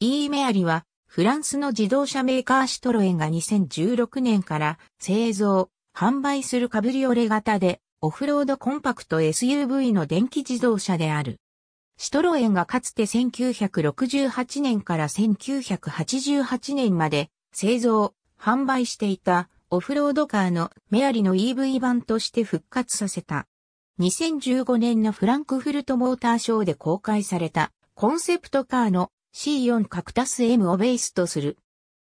イーメアリは、フランスの自動車メーカーシトロエンが2016年から製造、販売するカブリオレ型で、オフロードコンパクト SUV の電気自動車である。シトロエンがかつて1968年から1988年まで製造、販売していたオフロードカーのメアリの EV 版として復活させた。2015年のフランクフルトモーターショーで公開されたコンセプトカーの C4 カクタス M をベースとする。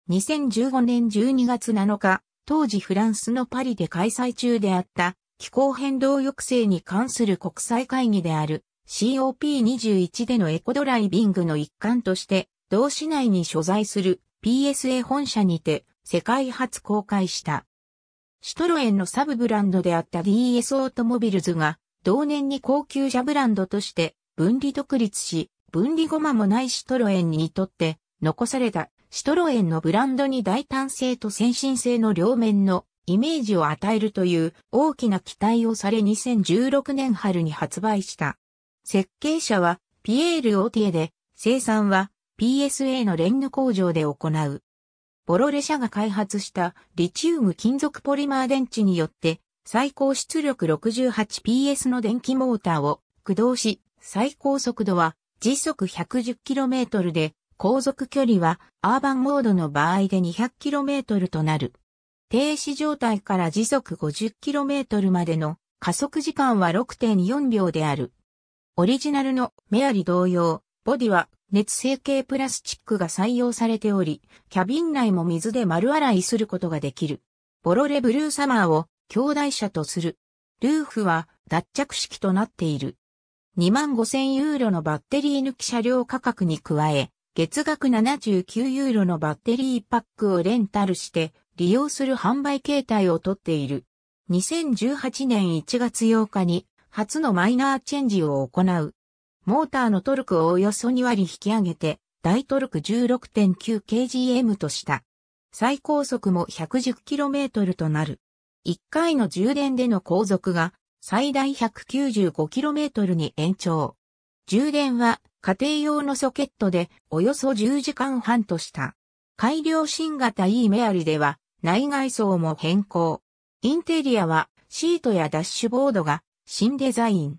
2015年12月7日、当時フランスのパリで開催中であった気候変動抑制に関する国際会議である COP21 でのエコドライビングの一環として同市内に所在する PSA 本社にて世界初公開した。シトロエンのサブブランドであった DS オートモビルズが同年に高級車ブランドとして分離独立し分離ゴマもないシトロエンにとって残されたシトロエンのブランドに大胆性と先進性の両面のイメージを与えるという大きな期待をされ2016年春に発売した。設計者はピエール・オティエで生産は PSA のレンヌ工場で行う。ボロレ社が開発したリチウム金属ポリマー電池によって最高出力 68PS の電気モーターを駆動し最高速度は時速 110km で、航続距離はアーバンモードの場合で 200km となる。停止状態から時速 50km までの加速時間は6.4秒である。オリジナルのメアリ同様、ボディは熱成形プラスチックが採用されており、キャビン内も水で丸洗いすることができる。ボロレブルーサマーを兄弟車とする。ルーフは脱着式となっている。2万5000ユーロのバッテリー抜き車両価格に加え、月額79ユーロのバッテリーパックをレンタルして利用する販売形態をとっている。2018年1月8日に初のマイナーチェンジを行う。モーターのトルクをおよそ2割引き上げて、大トルク 16.9kgm とした。最高速も 110km となる。1回の充電での航続が最大 195km に延長。充電は家庭用のソケットでおよそ10時間半とした。改良新型 E メアリでは内外装も変更。インテリアはシートやダッシュボードが新デザイン。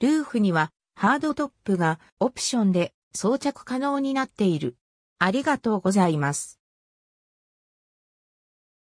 ルーフにはハードトップがオプションで装着可能になっている。ありがとうございます。